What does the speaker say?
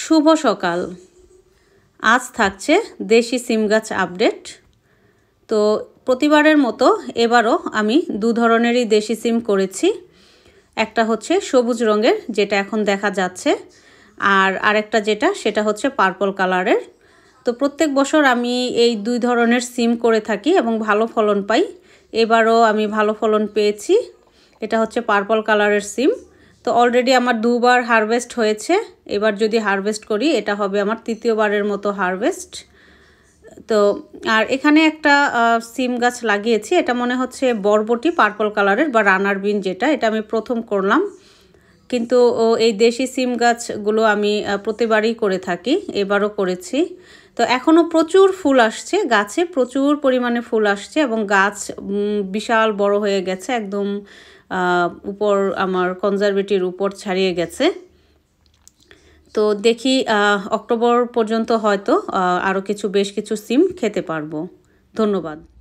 শুভ সকাল আজ থাকছে দেশি সিম গাছ আপডেট তো প্রতিবারের মতো এবারও আমি দু ধরনেরই দেশি সিম করেছি একটা হচ্ছে সবুজ রঙের যেটা এখন দেখা যাচ্ছে আর আরেকটা যেটা সেটা হচ্ছে পার্পল কালারের তো প্রত্যেক বছর আমি এই দুই ধরনের সিম করে থাকি এবং ভালো ফলন পাই এবারও আমি ভালো ফলন পেয়েছি এটা হচ্ছে পার্পল কালারের সিম তো অলরেডি আমার দুবার হারভেস্ট হয়েছে এবার যদি হারভেস্ট করি এটা হবে আমার তৃতীয়বারের মতো হারভেস্ট তো আর এখানে একটা সিম গাছ লাগিয়েছি এটা মনে হচ্ছে বরবটি পার্পল কালারের বা রানার বিন যেটা এটা আমি প্রথম করলাম কিন্তু এই দেশি সিম গাছগুলো আমি প্রতিবারই করে থাকি এবারও করেছি তো এখনও প্রচুর ফুল আসছে গাছে প্রচুর পরিমাণে ফুল আসছে এবং গাছ বিশাল বড় হয়ে গেছে একদম উপর আমার কনজারভেটির উপর ছাড়িয়ে গেছে তো দেখি অক্টোবর পর্যন্ত হয়তো আরও কিছু বেশ কিছু সিম খেতে পারবো ধন্যবাদ